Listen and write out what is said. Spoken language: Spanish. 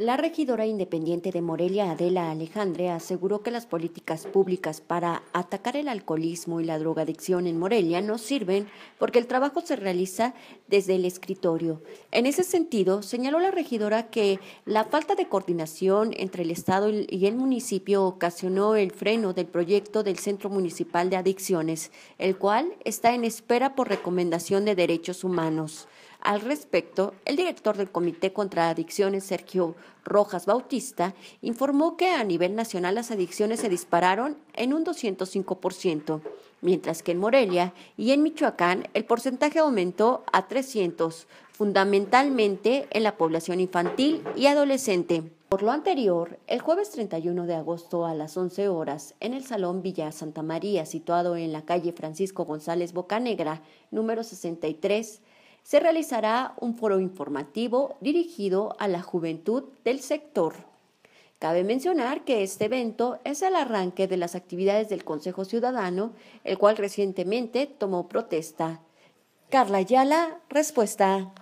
La regidora independiente de Morelia, Adela Alejandre, aseguró que las políticas públicas para atacar el alcoholismo y la drogadicción en Morelia no sirven porque el trabajo se realiza desde el escritorio. En ese sentido, señaló la regidora que la falta de coordinación entre el Estado y el municipio ocasionó el freno del proyecto del Centro Municipal de Adicciones, el cual está en espera por recomendación de derechos humanos. Al respecto, el director del Comité contra Adicciones, Sergio Rojas Bautista, informó que a nivel nacional las adicciones se dispararon en un 205%, mientras que en Morelia y en Michoacán el porcentaje aumentó a 300, fundamentalmente en la población infantil y adolescente. Por lo anterior, el jueves 31 de agosto a las 11 horas, en el Salón Villa Santa María, situado en la calle Francisco González Bocanegra, número 63, se realizará un foro informativo dirigido a la juventud del sector. Cabe mencionar que este evento es el arranque de las actividades del Consejo Ciudadano, el cual recientemente tomó protesta. Carla Ayala, respuesta.